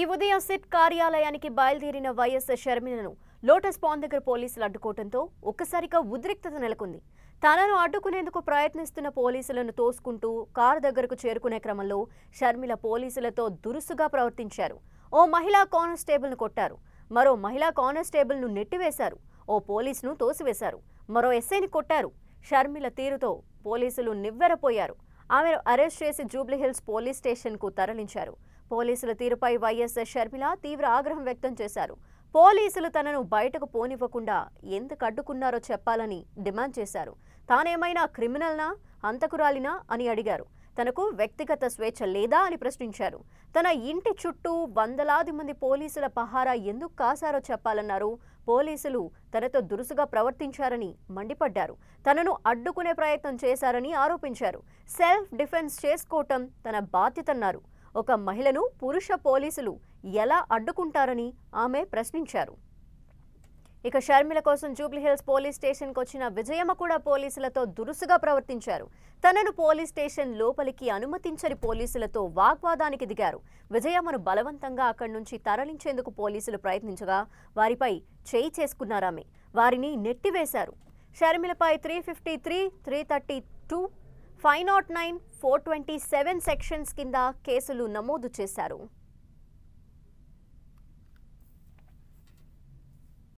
ఈ ఉదయం సిట్ కార్యాలయానికి బయలుదేరిన వైఎస్ షర్మిలను లోటస్ పాన్ దగ్గర పోలీసులు అడ్డుకోవడంతో ఒక్కసారిగా ఉద్రిక్తత నెలకొంది తనను అడ్డుకునేందుకు ప్రయత్నిస్తున్న పోలీసులను తోసుకుంటూ కారు దగ్గరకు చేరుకునే క్రమంలో షర్మిల పోలీసులతో దురుసుగా ప్రవర్తించారు ఓ మహిళా ను కొట్టారు మరో మహిళా ను నెట్టివేశారు ఓ పోలీసును తోసివేశారు మరో ఎస్ఐని కొట్టారు షర్మిల తీరుతో పోలీసులు నివ్వెరపోయారు ఆమెను అరెస్ట్ చేసి జూబ్లీహిల్స్ పోలీస్ స్టేషన్కు తరలించారు పోలీసుల తీరుపై వైఎస్ షర్మిల తీవ్ర ఆగ్రహం వ్యక్తం చేశారు పోలీసులు తనను బయటకు పోనివ్వకుండా ఎందుకు అడ్డుకున్నారో చెప్పాలని డిమాండ్ చేశారు తానేమైనా క్రిమినల్నా అంతకురాలినా అని అడిగారు తనకు వ్యక్తిగత స్వేచ్ఛ లేదా అని ప్రశ్నించారు తన ఇంటి చుట్టూ వందలాది మంది పోలీసుల పహారా ఎందుకు కాశారో చెప్పాలన్నారు పోలీసులు తనతో దురుసుగా ప్రవర్తించారని మండిపడ్డారు తనను అడ్డుకునే ప్రయత్నం చేశారని ఆరోపించారు సెల్ఫ్ డిఫెన్స్ చేసుకోవటం తన బాధ్యతన్నారు ఒక మహిళను పురుష పోలీసులు ఎలా అడ్డుకుంటారని ఆమె ప్రశ్నించారు ఇక షర్మిల కోసం జూబ్లీహిల్స్ పోలీస్ స్టేషన్కు వచ్చిన విజయమ్మ కూడా పోలీసులతో దురుసుగా ప్రవర్తించారు తనను పోలీస్ స్టేషన్ లోపలికి అనుమతించని పోలీసులతో వాగ్వాదానికి దిగారు విజయమ్మను బలవంతంగా అక్కడి నుంచి తరలించేందుకు పోలీసులు ప్రయత్నించగా వారిపై చేయి చేసుకున్నారామె వారిని నెట్టివేశారు షర్మిలపై three fifty three three thirty two five naught nine four twenty seven sections కింద కేసులు నమోదు చేశారు